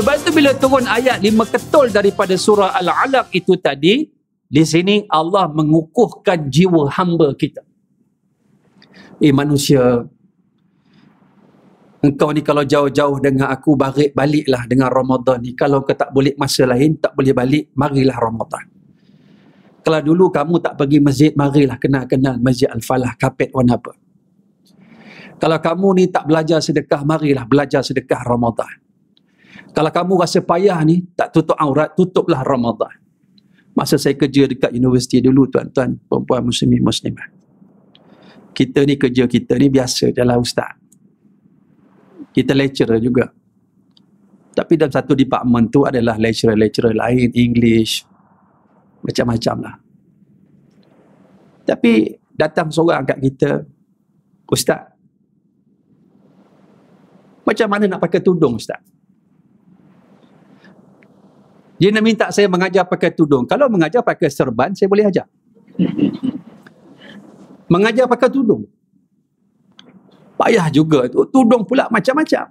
Sebab itu bila turun ayat lima ketul daripada surah Al-Alaq itu tadi, di sini Allah mengukuhkan jiwa hamba kita. Eh manusia, engkau ni kalau jauh-jauh dengan aku, balik baliklah dengan Ramadan ni. Kalau kau tak boleh masa lain, tak boleh balik, marilah Ramadan. Kalau dulu kamu tak pergi masjid, marilah kenal-kenal masjid Al-Falah, kapet warna apa. Kalau kamu ni tak belajar sedekah, marilah belajar sedekah ramadhan. Kalau kamu rasa payah ni, tak tutup aurat, tutuplah ramadhan. Masa saya kerja dekat universiti dulu, tuan-tuan, perempuan muslimin muslimah. Kita ni kerja kita ni biasa jalan lah ustaz. Kita lecturer juga. Tapi dalam satu department tu adalah lecturer-lecturer lain, English, macam-macam lah. Tapi datang seorang kat kita, Ustaz, macam mana nak pakai tudung Ustaz? Dia nak minta saya mengajar pakai tudung. Kalau mengajar pakai serban, saya boleh ajar. Mengajar pakai tudung. Payah juga tu. Tudung pula macam-macam.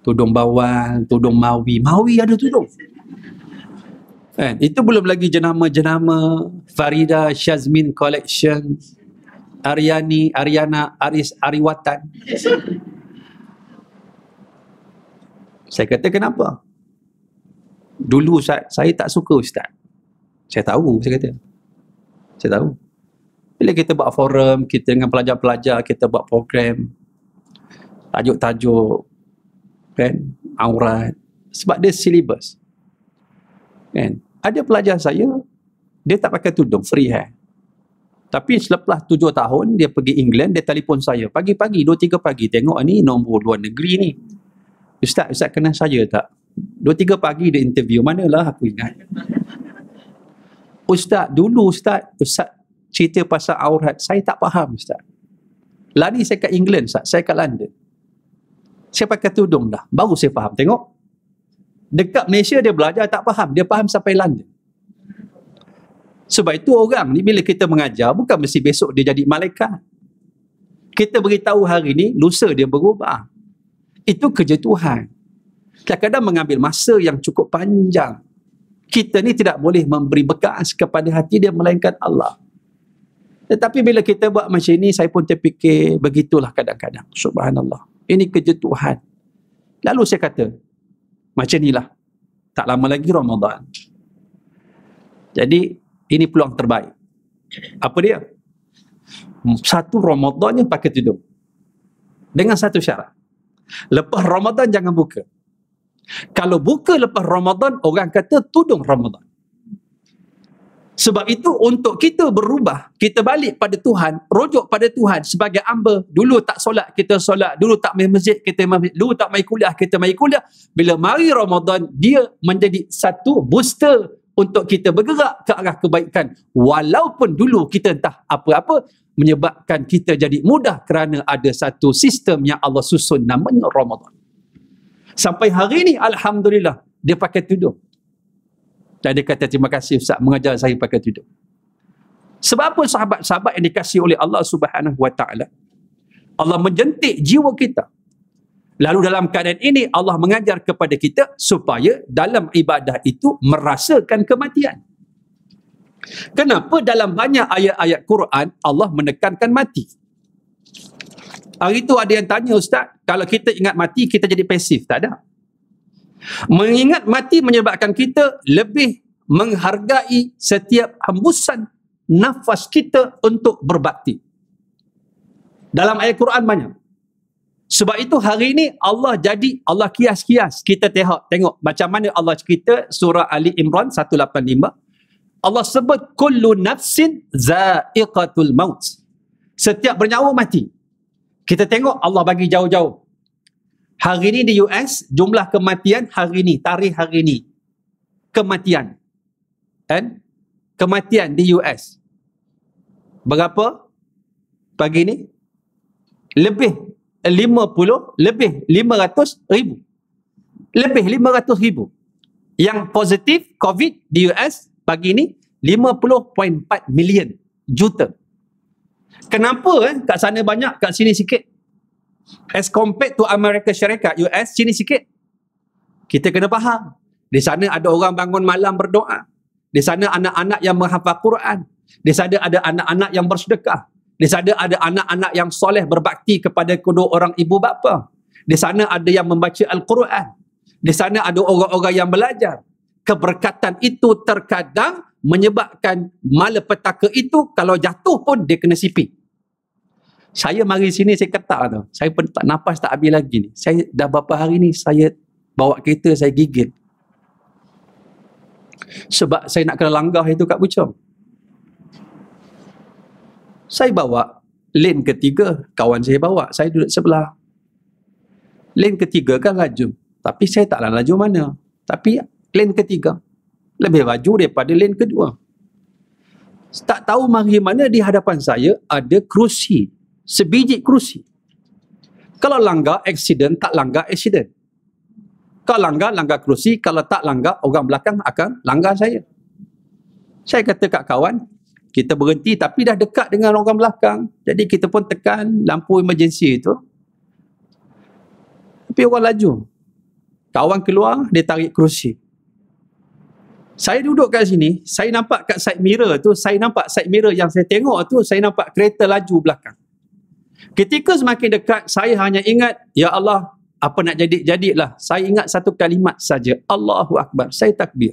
Tudung bawal, tudung mawi. Mawi ada tudung. Eh, Itu belum lagi jenama-jenama. Farida, Shazmin Collection. Aryani, Aryana, Aris, Ariwatan. Saya kata kenapa? dulu Ustaz, saya tak suka Ustaz. Saya tahu, saya kata. Saya tahu. Bila kita buat forum, kita dengan pelajar-pelajar, kita buat program, tajuk-tajuk, kan, aurat. Sebab dia syllabus. Kan? Ada pelajar saya, dia tak pakai tudung, free hair. Eh. Tapi selepas tujuh tahun, dia pergi England, dia telefon saya. Pagi-pagi, dua tiga pagi, tengok ni nombor luar negeri ni. Ustaz, Ustaz kenal saya tak? Dua tiga pagi dia interview. Manalah aku ingat. Ustaz, dulu Ustaz, Ustaz cerita pasal aurat. Saya tak faham Ustaz. Lari saya kat England Ustaz. Saya kat London. Saya pakai tudung dah. Baru saya faham. Tengok. Dekat Malaysia dia belajar tak faham. Dia faham sampai London. Sebab itu orang ni bila kita mengajar bukan mesti besok dia jadi malaikat. Kita beritahu hari ni lusa dia berubah. Itu kerja Tuhan kadang-kadang mengambil masa yang cukup panjang. Kita ni tidak boleh memberi bekas kepada hati dia melainkan Allah. Tetapi bila kita buat macam ini, saya pun terfikir begitulah kadang-kadang. Subhanallah. Ini kerja Tuhan. Lalu saya kata, macam inilah. Tak lama lagi Ramadan. Jadi, ini peluang terbaik. Apa dia? Satu Ramadan yang pakai tudung. Dengan satu syarat. Lepas Ramadan jangan buka. Kalau buka lepas Ramadan, orang kata tudung Ramadan. Sebab itu untuk kita berubah, kita balik pada Tuhan, rujuk pada Tuhan sebagai amba. Dulu tak solat, kita solat. Dulu tak main masjid, kita main masjid. Dulu tak main kuliah, kita main kuliah. Bila mari Ramadan, dia menjadi satu booster untuk kita bergerak ke arah kebaikan. Walaupun dulu kita entah apa-apa, menyebabkan kita jadi mudah kerana ada satu sistem yang Allah susun namanya Ramadan. Sampai hari ni Alhamdulillah dia pakai tudung. Dan dia kata terima kasih Ustaz mengajar saya pakai tudung. Sebab apa sahabat-sahabat yang dikasih oleh Allah Subhanahu Wa Taala Allah menjentik jiwa kita. Lalu dalam keadaan ini Allah mengajar kepada kita supaya dalam ibadah itu merasakan kematian. Kenapa dalam banyak ayat-ayat Quran Allah menekankan mati? Hari tu ada yang tanya ustaz, kalau kita ingat mati kita jadi pasif, tak ada. Mengingat mati menyebabkan kita lebih menghargai setiap hembusan nafas kita untuk berbakti. Dalam ayat Quran banyak. Sebab itu hari ini Allah jadi Allah kias-kias. Kita tengok, tengok macam mana Allah cerita surah Ali Imran 185. Allah sebut kullu nafsin zaiqatul maut. Setiap bernyawa mati. Kita tengok Allah bagi jauh-jauh. Hari ini di US, jumlah kematian hari ini, tarikh hari ini. Kematian. Kan? Kematian di US. Berapa? Pagi ini? Lebih 50, lebih 500 ribu. Lebih 500 ribu. Yang positif COVID di US pagi ini 50.4 million juta. 50.4 Kenapa eh, kat sana banyak, kat sini sikit? As compared to Amerika Syarikat, US, sini sikit. Kita kena faham. Di sana ada orang bangun malam berdoa. Di sana anak-anak yang menghafal Quran. Di sana ada anak-anak yang bersedekah. Di sana ada anak-anak yang soleh berbakti kepada kedua orang ibu bapa. Di sana ada yang membaca Al-Quran. Di sana ada orang-orang yang belajar. Keberkatan itu terkadang menyebabkan malapetaka itu kalau jatuh pun dia kena sipi. Saya mari sini saya ketak tu. Saya pun tak nafas tak habis lagi ni. Saya dah berapa hari ni saya bawa kereta saya gigit. Sebab saya nak kena langgar itu kat Bucong. Saya bawa lane ketiga, kawan saya bawa, saya duduk sebelah. Lane ketiga kan laju. Tapi saya taklah laju mana. Tapi lane ketiga lebih maju daripada lane kedua. Tak tahu mana di hadapan saya ada kerusi, sebiji kerusi. Kalau langgar, accident, tak langgar, accident. Kalau langgar, langgar kerusi. Kalau tak langgar, orang belakang akan langgar saya. Saya kata kat kawan, kita berhenti tapi dah dekat dengan orang belakang. Jadi kita pun tekan lampu emergency itu. Tapi orang laju. Kawan keluar, dia tarik kerusi saya duduk kat sini, saya nampak kat side mirror tu, saya nampak side mirror yang saya tengok tu, saya nampak kereta laju belakang. Ketika semakin dekat, saya hanya ingat, Ya Allah, apa nak jadi, jadilah. Saya ingat satu kalimat saja, Allahu Akbar, saya takbir.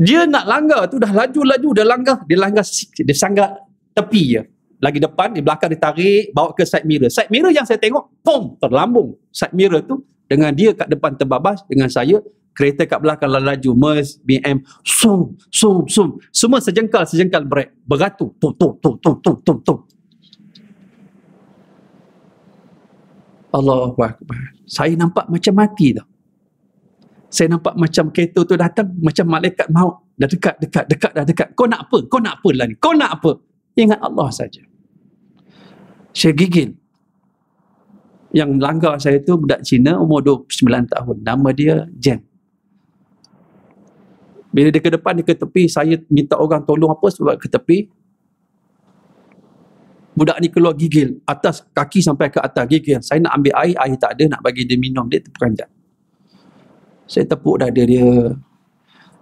Dia nak langgar tu, dah laju-laju, dah langgar, dia langgar, dia sanggar tepi je. Lagi depan, di belakang ditarik, bawa ke side mirror. Side mirror yang saya tengok, pom, terlambung. Side mirror tu, dengan dia kat depan terbabas, dengan saya kereta kat belakang lalu laju mes BM sum sum sum semua sejengkal sejengkal brek beratu tum tum tum tum tum tum tum Allah saya nampak macam mati tu saya nampak macam kereta tu datang macam malaikat mau dah dekat dekat dekat dah dekat kau nak apa kau nak apa lah ni kau nak apa ingat Allah saja saya gigil yang langgar saya tu budak Cina umur 29 tahun nama dia Jen bila dia ke depan, dia ke tepi, saya minta orang tolong apa sebab ke tepi. Budak ni keluar gigil, atas kaki sampai ke atas gigil. Saya nak ambil air, air tak ada, nak bagi dia minum, dia tepukan terperanjat. Saya tepuk dah dia.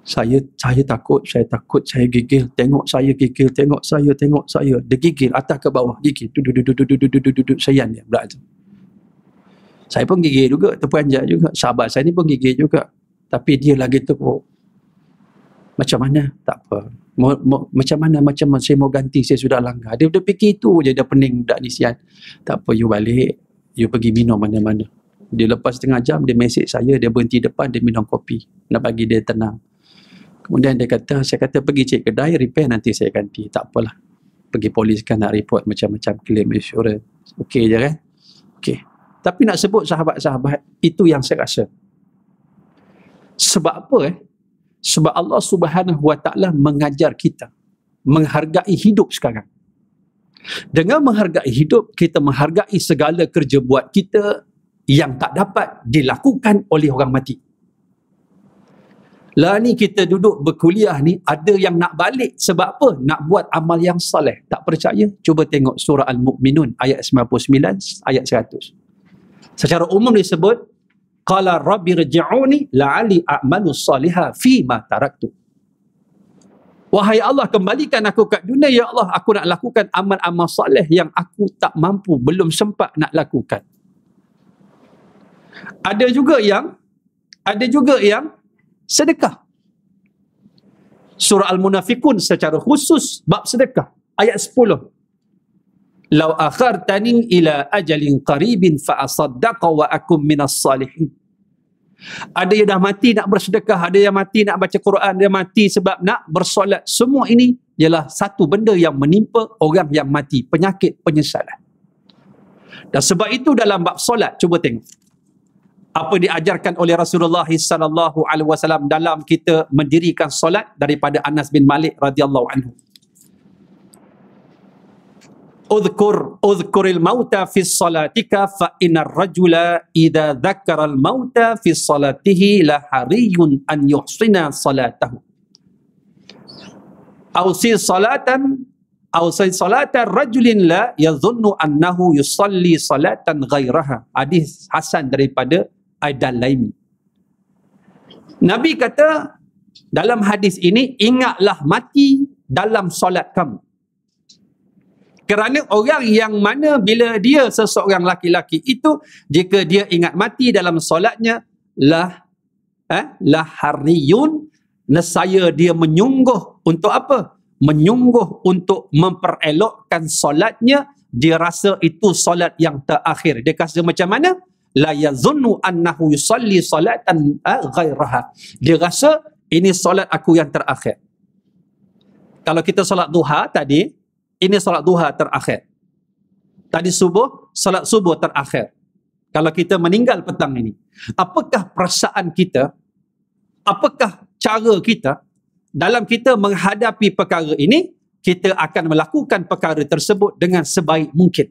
Saya saya takut, saya takut, saya gigil. Tengok saya gigil, tengok saya, tengok saya. Dia gigil, atas ke bawah, gigil. Duduk, duduk, duduk, duduk, duduk, duduk, saya ni, belak tu. Saya pun gigil juga, terperanjat juga. Sahabat saya ni pun gigil juga. Tapi dia lagi tepuk macam mana tak apa mo, mo, macam mana macam saya mau ganti saya sudah langgar dia, dia fikir itu je dia pening budak ni sian tak apa you balik you pergi minum mana-mana dia lepas setengah jam dia mesej saya dia berhenti depan dia minum kopi nak bagi dia tenang kemudian dia kata saya kata pergi cek kedai repair nanti saya ganti tak apalah pergi polis kan nak report macam-macam claim insurance okey je kan okey tapi nak sebut sahabat-sahabat itu yang saya rasa sebab apa eh sebab Allah Subhanahu Wa Taala mengajar kita menghargai hidup sekarang. Dengan menghargai hidup, kita menghargai segala kerja buat kita yang tak dapat dilakukan oleh orang mati. Lah ni kita duduk berkuliah ni, ada yang nak balik sebab apa? Nak buat amal yang soleh. Tak percaya? Cuba tengok surah Al-Mu'minun ayat 99, ayat 100. Secara umum disebut, qala rabbi rji'uni la'ali a'malu salihah fi ma taraktu Wahai Allah, kembalikan aku kat dunia. Ya Allah, aku nak lakukan amal-amal salih yang aku tak mampu, belum sempat nak lakukan. Ada juga yang, ada juga yang sedekah. Surah Al-Munafikun secara khusus bab sedekah. Ayat 10. Lau tanin ila ajalin qaribin fa'asaddaqa wa akum minas salihin. Ada yang dah mati nak bersedekah, ada yang mati nak baca Quran, ada yang mati sebab nak bersolat. Semua ini ialah satu benda yang menimpa orang yang mati. Penyakit penyesalan. Dan sebab itu dalam bab solat, cuba tengok. Apa diajarkan oleh Rasulullah SAW dalam kita mendirikan solat daripada Anas bin Malik radhiyallahu anhu udhkur udhkur al-mauta fi salatika fa inar rajula idza dzakara al-mauta fi salatihi la hariyun an yuhsina salatahu aw si salatan aw si salata rajulin la yadhunnu annahu yusalli salatan ghairaha hadis hasan daripada Aidalaimi Nabi kata dalam hadis ini ingatlah mati dalam solat kamu kerana orang yang mana bila dia seseorang laki-laki itu jika dia ingat mati dalam solatnya lah eh lah hariyun nesaya dia menyungguh untuk apa menyungguh untuk memperelokkan solatnya dia rasa itu solat yang terakhir dia kata macam mana la yazunnu annahu yusalli salatan eh, ghairaha dia rasa ini solat aku yang terakhir kalau kita solat duha tadi ini solat duha terakhir. Tadi subuh, solat subuh terakhir. Kalau kita meninggal petang ini, apakah perasaan kita, apakah cara kita dalam kita menghadapi perkara ini, kita akan melakukan perkara tersebut dengan sebaik mungkin.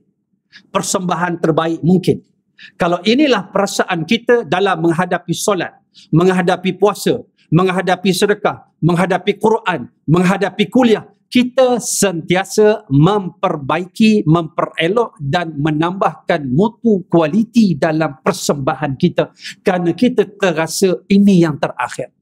Persembahan terbaik mungkin. Kalau inilah perasaan kita dalam menghadapi solat, menghadapi puasa, menghadapi sedekah, menghadapi Quran, menghadapi kuliah, kita sentiasa memperbaiki, memperelok dan menambahkan mutu kualiti dalam persembahan kita kerana kita terasa ini yang terakhir.